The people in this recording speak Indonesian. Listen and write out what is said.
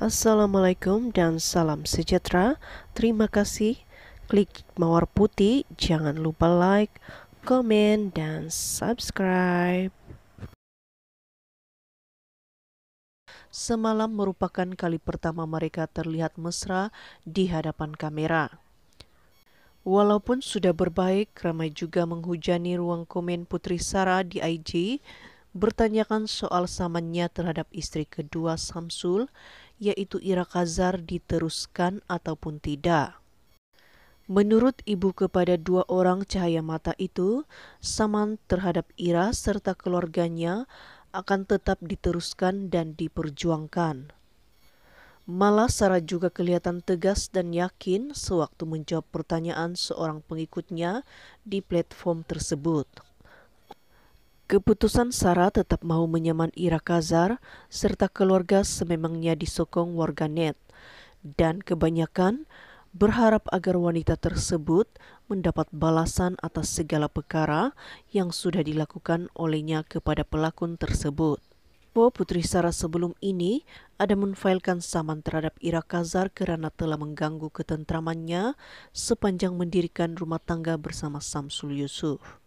Assalamualaikum dan salam sejahtera. Terima kasih. Klik mawar putih. Jangan lupa like, komen, dan subscribe. Semalam merupakan kali pertama mereka terlihat mesra di hadapan kamera. Walaupun sudah berbaik, ramai juga menghujani ruang komen Putri Sara di IG bertanyakan soal samannya terhadap istri kedua Samsul, yaitu Ira Kazar diteruskan ataupun tidak. Menurut ibu kepada dua orang cahaya mata itu, saman terhadap Ira serta keluarganya akan tetap diteruskan dan diperjuangkan. Malah Sarah juga kelihatan tegas dan yakin sewaktu menjawab pertanyaan seorang pengikutnya di platform tersebut. Keputusan Sarah tetap mau menyaman Ira Kazar serta keluarga sememangnya disokong warganet dan kebanyakan berharap agar wanita tersebut mendapat balasan atas segala perkara yang sudah dilakukan olehnya kepada pelakon tersebut. Po Putri Sarah sebelum ini ada menfailkan saman terhadap Ira Kazar kerana telah mengganggu ketentramannya sepanjang mendirikan rumah tangga bersama Samsul Yusuf.